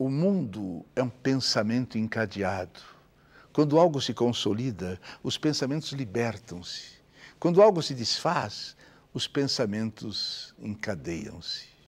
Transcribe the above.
O mundo é um pensamento encadeado. Quando algo se consolida, os pensamentos libertam-se. Quando algo se desfaz, os pensamentos encadeiam-se.